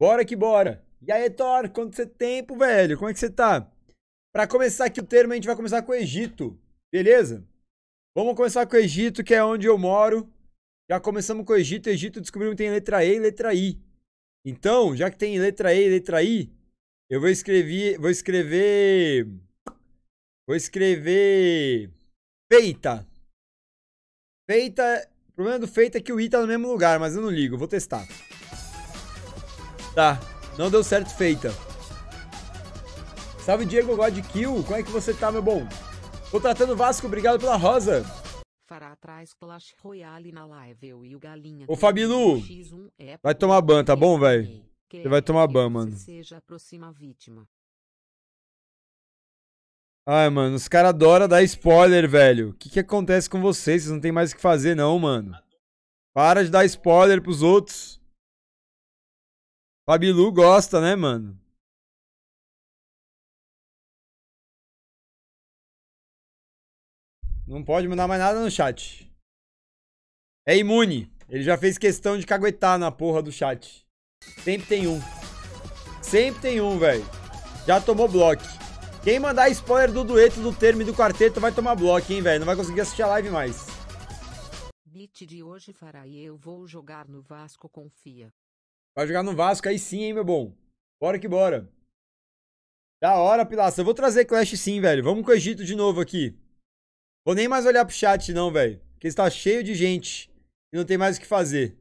Bora que bora! E aí, Thor, quanto você tempo, velho? Como é que você tá? Para começar aqui o termo, a gente vai começar com o Egito, beleza? Vamos começar com o Egito, que é onde eu moro. Já começamos com o Egito. O Egito descobrimos que tem letra E e letra I. Então, já que tem letra E e letra I, eu vou escrever. Vou escrever. Vou escrever. Feita. Feita. O problema do feita é que o I tá no mesmo lugar, mas eu não ligo, eu vou testar. Tá, não deu certo, feita. Salve, Diego God Kill. Como é que você tá, meu bom? tratando Vasco, obrigado pela rosa. Fará atrás Clash Royale na live, eu e o Galinha. Ô, Fabilu, é vai tomar ban, tá bom, velho? Você vai tomar ban, mano. Seja a vítima. Ai, mano, os caras adoram dar spoiler, velho. O que, que acontece com vocês? Vocês não tem mais o que fazer, não, mano. Para de dar spoiler pros outros. Fabilu gosta, né, mano? Não pode mandar mais nada no chat. É imune. Ele já fez questão de caguetar na porra do chat. Sempre tem um. Sempre tem um, velho. Já tomou bloco. Quem mandar spoiler do dueto, do termo e do quarteto vai tomar bloco, hein, velho. Não vai conseguir assistir a live mais. Blitz de hoje fará e eu vou jogar no Vasco, confia. Vai jogar no Vasco aí sim, hein, meu bom. Bora que bora. Da hora, Pilaça. Eu vou trazer Clash sim, velho. Vamos com o Egito de novo aqui. Vou nem mais olhar pro chat não, velho. Porque está cheio de gente e não tem mais o que fazer.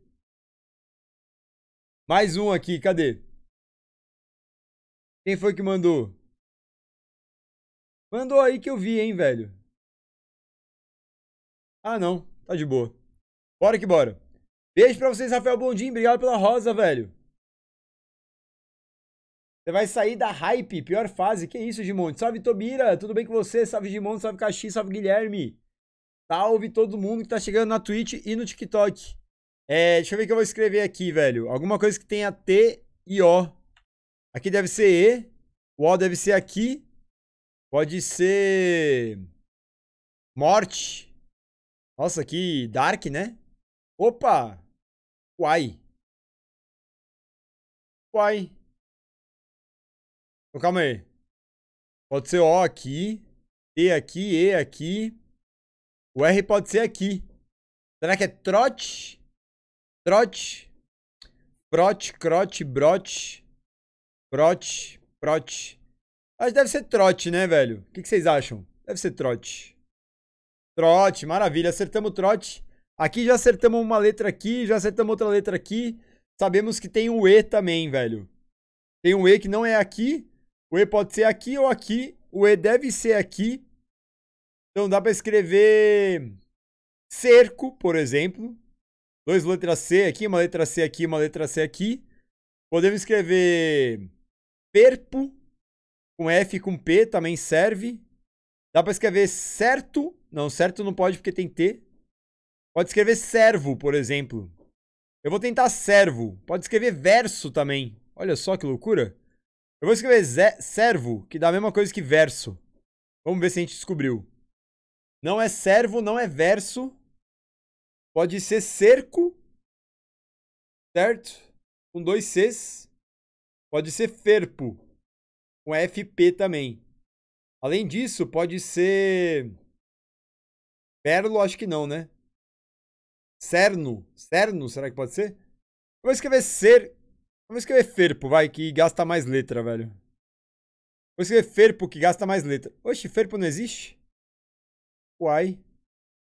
Mais um aqui, cadê? Quem foi que mandou? Mandou aí que eu vi, hein, velho. Ah, não. Tá de boa. Bora que bora. Beijo pra vocês, Rafael Bondim. Obrigado pela rosa, velho. Você vai sair da hype, pior fase. Que isso, Gimonte? Salve, Tobira. Tudo bem com você? Salve, Gimonte. Salve, Caxi. Salve, Guilherme. Salve todo mundo que tá chegando na Twitch e no TikTok. É, deixa eu ver o que eu vou escrever aqui, velho. Alguma coisa que tenha T e O. Aqui deve ser E. O O deve ser aqui. Pode ser. Morte. Nossa, que dark, né? Opa! Uai. Uai. Então, calma aí. Pode ser O aqui, e aqui, E aqui. O R pode ser aqui. Será que é trote? Trote. Prote, crote, brote. Prote, prote. Mas deve ser trote, né, velho? O que, vocês acham? Deve ser trote. Trote, maravilha. Acertamos trote. Aqui já acertamos uma letra aqui, já acertamos outra letra aqui. Sabemos que tem o E também, velho. Tem um E que não é aqui. O E pode ser aqui ou aqui. O E deve ser aqui. Então dá para escrever cerco, por exemplo. Dois letras C aqui, uma letra C aqui, uma letra C aqui. Podemos escrever perpo com F com P também serve. Dá para escrever certo? Não, certo não pode porque tem T. Pode escrever servo, por exemplo. Eu vou tentar servo. Pode escrever verso também. Olha só que loucura. Eu vou escrever servo, que dá a mesma coisa que verso. Vamos ver se a gente descobriu. Não é servo, não é verso. Pode ser cerco, certo? Com dois Cs. Pode ser ferpo, com FP também. Além disso, pode ser... Perlo, acho que não, né? Cerno. Cerno, será que pode ser? Vamos vou escrever ser. Vamos vou escrever ferpo, vai, que gasta mais letra, velho. Vou escrever ferpo, que gasta mais letra. Oxe, ferpo não existe? Uai.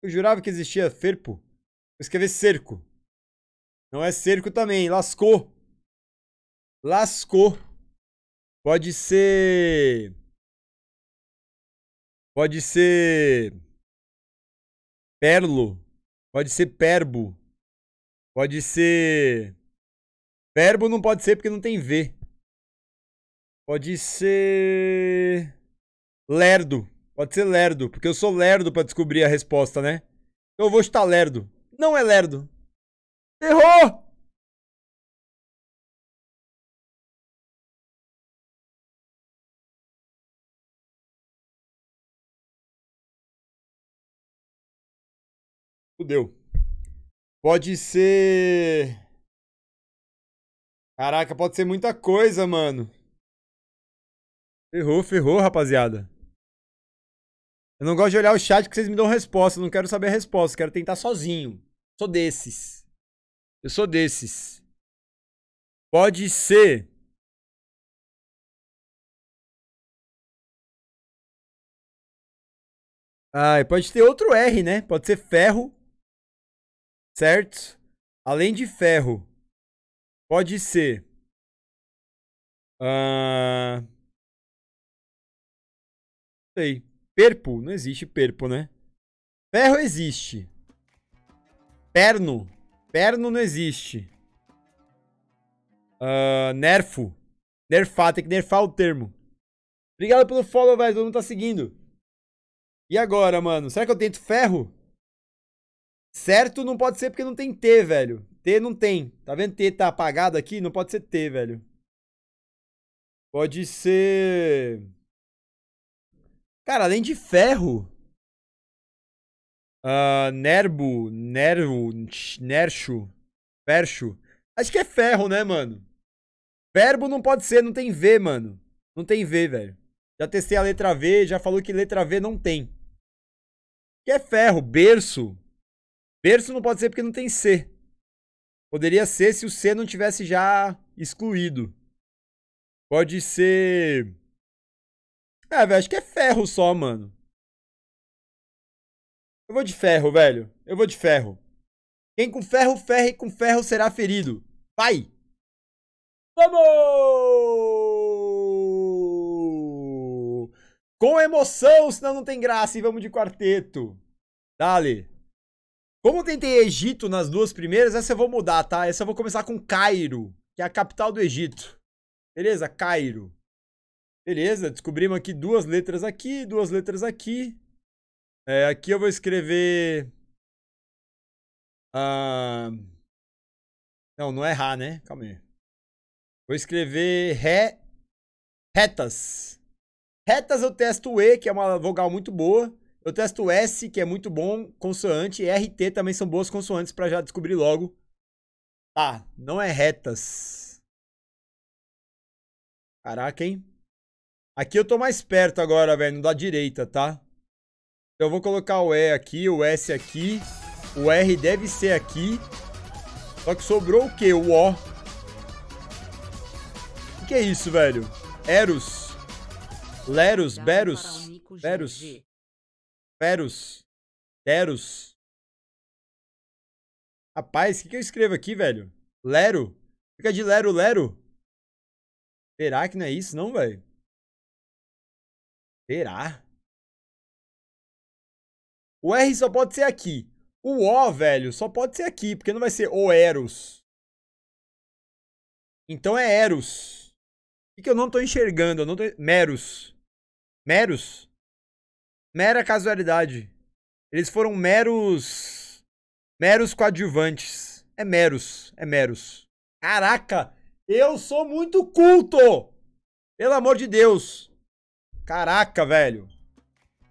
Eu jurava que existia ferpo. Vou escrever cerco. Não é cerco também, lascou. Lascou. Pode ser... Pode ser... Perlo. Pode ser perbo. Pode ser. Verbo não pode ser porque não tem V. Pode ser. Lerdo. Pode ser lerdo, porque eu sou lerdo para descobrir a resposta, né? Então eu vou chutar lerdo. Não é lerdo. Errou! Fudeu. Pode ser. Caraca, pode ser muita coisa, mano. Ferrou, ferrou, rapaziada. Eu não gosto de olhar o chat que vocês me dão resposta. Eu não quero saber a resposta. Quero tentar sozinho. Sou desses. Eu sou desses. Pode ser. Ah, pode ter outro R, né? Pode ser ferro certo? Além de ferro, pode ser. Uh... Sei. Perpo, não existe perpo, né? Ferro existe. Perno. Perno não existe. Uh, nerfo. Nerfar, tem que nerfar o termo. Obrigado pelo follow, velho. Todo mundo tá seguindo. E agora, mano? Será que eu tento ferro? Certo não pode ser porque não tem T, velho. T não tem. Tá vendo? T tá apagado aqui, não pode ser T, velho. Pode ser... Cara, além de ferro... Uh, nerbo, nervo, nercho, fercho. Acho que é ferro, né, mano? Verbo não pode ser, não tem V, mano. Não tem V, velho. Já testei a letra V, já falou que letra V não tem. Que é ferro, berço, Berço não pode ser porque não tem C. Poderia ser se o C não tivesse já excluído. Pode ser. É, velho, acho que é ferro só, mano. Eu vou de ferro, velho. Eu vou de ferro. Quem com ferro, ferre, com ferro será ferido. Vai! Vamos! Com emoção, senão não tem graça. E vamos de quarteto. Dale. Como eu tentei Egito nas duas primeiras, essa eu vou mudar, tá? Essa eu vou começar com Cairo, que é a capital do Egito. Beleza? Cairo. Beleza, descobrimos aqui duas letras aqui, duas letras aqui. É, aqui eu vou escrever... Ah... Não, não é Rá, né? Calma aí. Vou escrever ré... Retas. Retas eu testo o E, que é uma vogal muito boa. Eu testo S, que é muito bom, consoante, e RT também são boas consoantes para já descobrir logo. Ah, não é retas. Caraca, hein? Aqui eu tô mais perto agora, velho, Não da direita, tá? Então eu vou colocar o E aqui, o S aqui, o R deve ser aqui. Só que sobrou o quê? O O. O que é isso, velho? Eros. Leros, Beros. Beros. Ferus. Teros. Rapaz, o que, que eu escrevo aqui, velho? Lero? Fica de Lero Lero? Será que não é isso, não, velho? Será? O R só pode ser aqui. O O, velho, só pode ser aqui, porque não vai ser o Eros. Então é Eros. O que, que eu não tô enxergando? Eu não tô... Meros. Meros? mera casualidade. Eles foram meros. meros coadjuvantes. É meros, é meros. Caraca, eu sou muito culto! Pelo amor de Deus! Caraca, velho.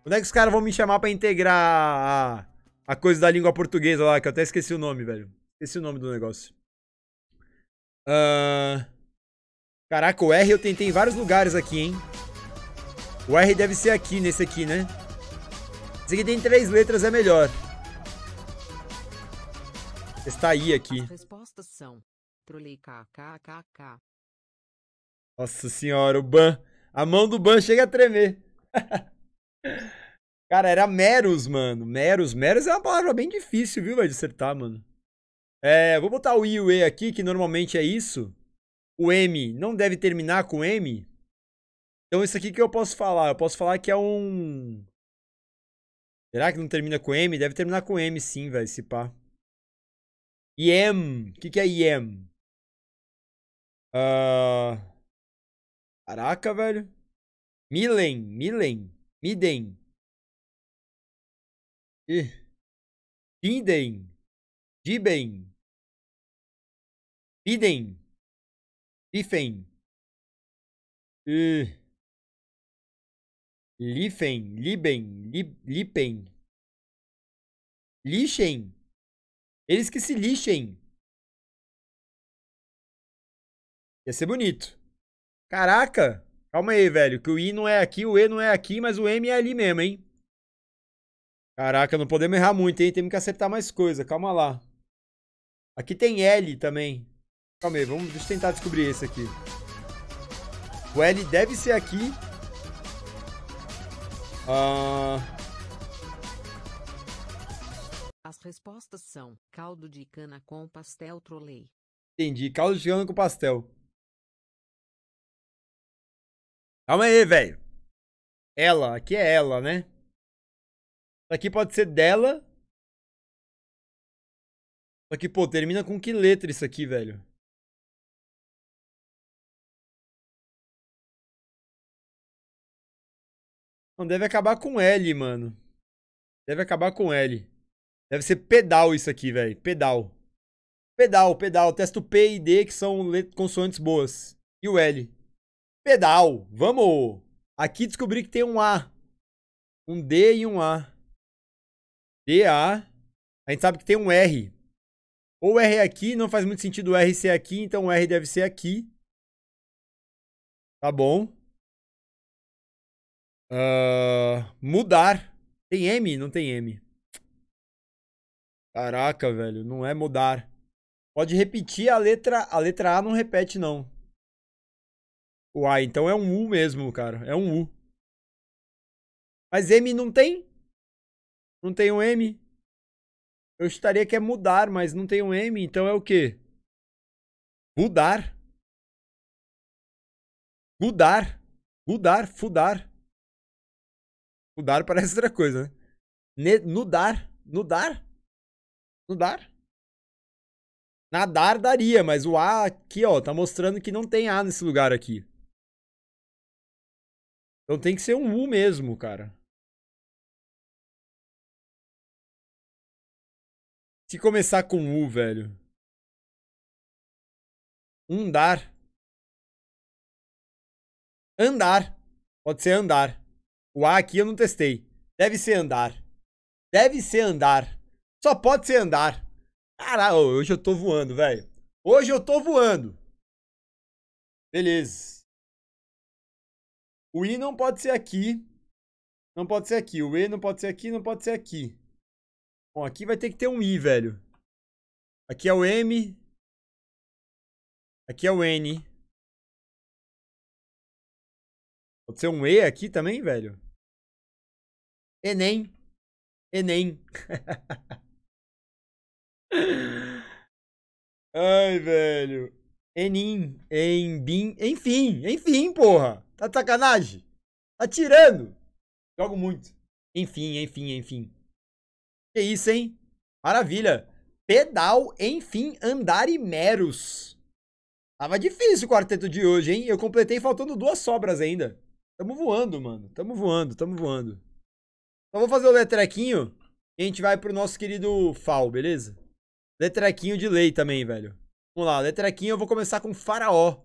Quando é que os caras vão me chamar para integrar a, a coisa da língua portuguesa lá, que eu até esqueci o nome, velho. Esqueci o nome do negócio. Uh... Caraca, o R eu tentei em vários lugares aqui, hein? O R deve ser aqui, nesse aqui, né? Esse aqui tem três letras, é melhor. Está aí aqui. Respostas são trolei kkkk. Nossa senhora, o ban. A mão do ban chega a tremer. Cara, era meros, mano. Meros. Meros é uma palavra bem difícil, viu, vai acertar mano. É, vou botar o I e o E aqui, que normalmente é isso. O M não deve terminar com M. Então isso aqui que eu posso falar? Eu posso falar que é um... Será que não termina com M? Deve terminar com M sim, velho, se pá. IEM. O que, que é IEM? Uh... Ah, caraca, velho. Milen, Milen, Midem. Dinden, Diben, Biden, Bifen. Uh. Liefen, libem, Lipen. Lixem. Eles que se lixem. Ia ser bonito. Caraca! Calma aí, velho. Que o I não é aqui, o E não é aqui, mas o M é ali mesmo, hein? Caraca, não podemos errar muito, hein? Temos que acertar mais coisa. Calma lá. Aqui tem L também. Calma aí, vamos tentar descobrir esse aqui. O L deve ser aqui. Uh... As respostas são caldo de cana com pastel trolei. Entendi, caldo de cana com pastel. Calma aí, velho. Ela, aqui é ela, né? Aqui pode ser dela. Só que, pô, termina com que letra isso aqui, velho? Não, deve acabar com L, mano. Deve acabar com L. Deve ser pedal isso aqui, velho. Pedal. Pedal, pedal. Testo P e D, que são consoantes boas. E o L. Pedal. Vamos! Aqui descobri que tem um A. Um D e um A. D A gente sabe que tem um R. Ou R é aqui, não faz muito sentido o R ser aqui, então o R deve ser aqui. Tá bom. Uh, mudar. Tem M? Não tem M. Caraca, velho. Não é mudar. Pode repetir a letra. A letra A não repete, não. O A, então é um U mesmo, cara. É um U. Mas M não tem? Não tem um M? Eu estaria que é mudar, mas não tem um M, então é o quê? Mudar. Mudar. Mudar, fudar. O dar parece outra coisa, né? Ne no dar. No dar? No dar? Nadar daria, mas o A aqui, ó, tá mostrando que não tem A nesse lugar aqui. Então tem que ser um U mesmo, cara. Se começar com U, velho. Um dar. Andar. Pode ser andar. O A aqui eu não testei. Deve ser andar. Deve ser andar. Só pode ser andar. Caralho, hoje eu tô voando, velho. Hoje eu tô voando. Beleza. O I não pode ser aqui. Não pode ser aqui. O E não pode ser aqui, não pode ser aqui. Bom, aqui vai ter que ter um I, velho. Aqui é o M. Aqui é o N. Pode ser um E aqui também, velho? Enem. Enem. Ai, velho. Enim, Embim, enfim, enfim, porra. Tá de sacanagem? Tá tirando. Jogo muito. Enfim, enfim, enfim. Que isso, hein? Maravilha. Pedal, enfim, andar e meros. Tava difícil o quarteto de hoje, hein? Eu completei faltando duas sobras ainda. Tamo voando, mano. Tamo voando, tamo voando. Então vou fazer o letrequinho e a gente vai pro nosso querido Fal, beleza? Letrequinho de lei também, velho. Vamos lá, letrequinho eu vou começar com faraó.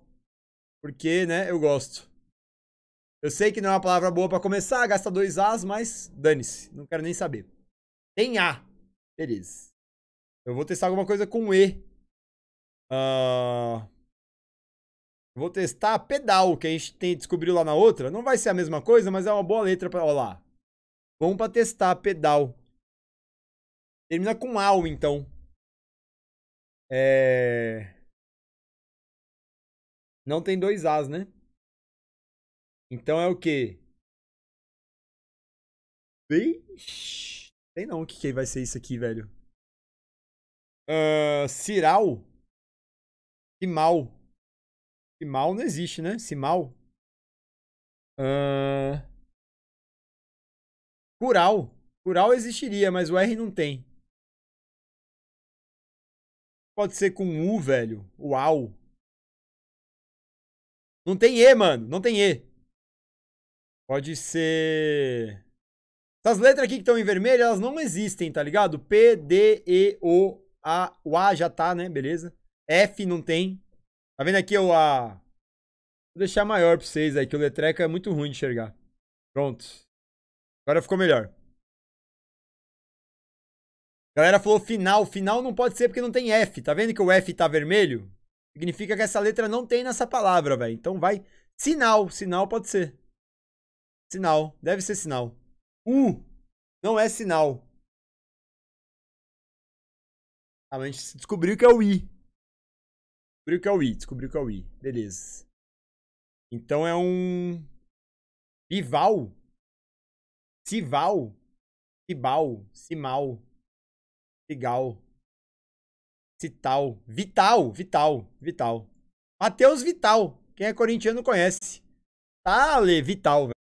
Porque, né, eu gosto. Eu sei que não é uma palavra boa para começar, gasta dois As, mas dane-se. Não quero nem saber. Tem A. Beleza. Eu vou testar alguma coisa com E. Uh... Vou testar pedal, que a gente tem, descobriu lá na outra. Não vai ser a mesma coisa, mas é uma boa letra para. Olha lá. Vamos pra testar, pedal. Termina com AU, então. É... Não tem dois As, né? Então é o quê? Vixe. não o que, que vai ser isso aqui, velho. Uh, Ciral? Que mal. Que mal não existe, né? Se mal. Uh... Rural. Rural existiria, mas o R não tem. Pode ser com U, velho. Uau. Não tem E, mano. Não tem E. Pode ser. Essas letras aqui que estão em vermelho, elas não existem, tá ligado? P, D, E, O, A. O A já tá, né? Beleza. F não tem. Tá vendo aqui o A? Vou deixar maior pra vocês aí, que o letreca é muito ruim de enxergar. Pronto. Agora ficou melhor. galera falou final. Final não pode ser porque não tem F. Tá vendo que o F tá vermelho? Significa que essa letra não tem nessa palavra, velho. Então vai. Sinal. Sinal pode ser. Sinal. Deve ser sinal. U. Não é sinal. Ah, mas a gente descobriu que é o I. Descobriu que é o I. Descobriu que é o I. Beleza. Então é um. Bival? Cival. Cibal. Cimal. Cigal. Cital, Vital, Vital, Vital. Matheus Vital, quem é corintiano conhece. Tale tá, Vital, velho.